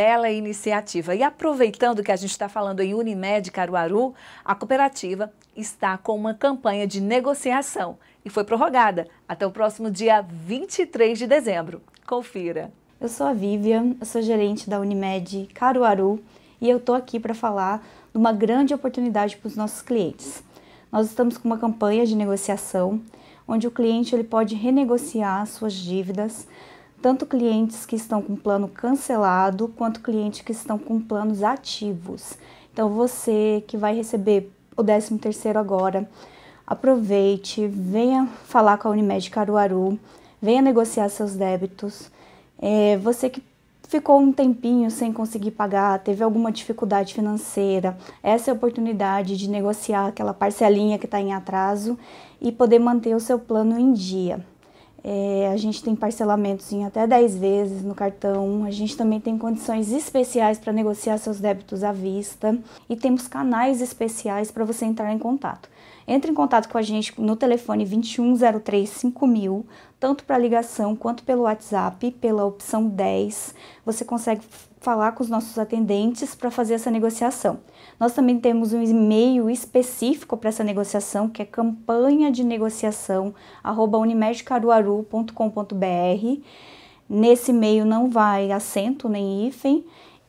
Bela é iniciativa. E aproveitando que a gente está falando em Unimed Caruaru, a cooperativa está com uma campanha de negociação e foi prorrogada até o próximo dia 23 de dezembro. Confira. Eu sou a Vivian, eu sou gerente da Unimed Caruaru e eu estou aqui para falar de uma grande oportunidade para os nossos clientes. Nós estamos com uma campanha de negociação onde o cliente ele pode renegociar suas dívidas tanto clientes que estão com plano cancelado quanto clientes que estão com planos ativos. Então você que vai receber o 13º agora, aproveite, venha falar com a Unimed Caruaru, venha negociar seus débitos. É, você que ficou um tempinho sem conseguir pagar, teve alguma dificuldade financeira, essa é a oportunidade de negociar aquela parcelinha que está em atraso e poder manter o seu plano em dia. É, a gente tem parcelamentos em até 10 vezes no cartão, a gente também tem condições especiais para negociar seus débitos à vista e temos canais especiais para você entrar em contato. Entre em contato com a gente no telefone 2103 5000, tanto para ligação quanto pelo WhatsApp, pela opção 10. Você consegue falar com os nossos atendentes para fazer essa negociação. Nós também temos um e-mail específico para essa negociação, que é campanha de negociação unimedcaruaru.com.br. Nesse e-mail não vai acento nem hífen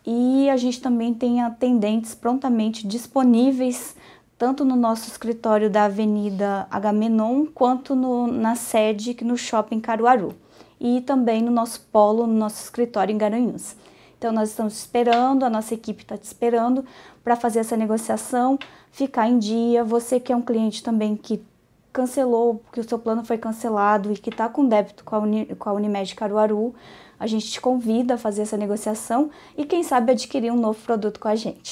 e a gente também tem atendentes prontamente disponíveis tanto no nosso escritório da Avenida Agamenon, quanto no, na sede no Shopping Caruaru e também no nosso polo, no nosso escritório em Garanhuns. Então nós estamos esperando, a nossa equipe está te esperando para fazer essa negociação, ficar em dia. Você que é um cliente também que cancelou, que o seu plano foi cancelado e que está com débito com a, Uni, com a Unimed Caruaru, a gente te convida a fazer essa negociação e quem sabe adquirir um novo produto com a gente.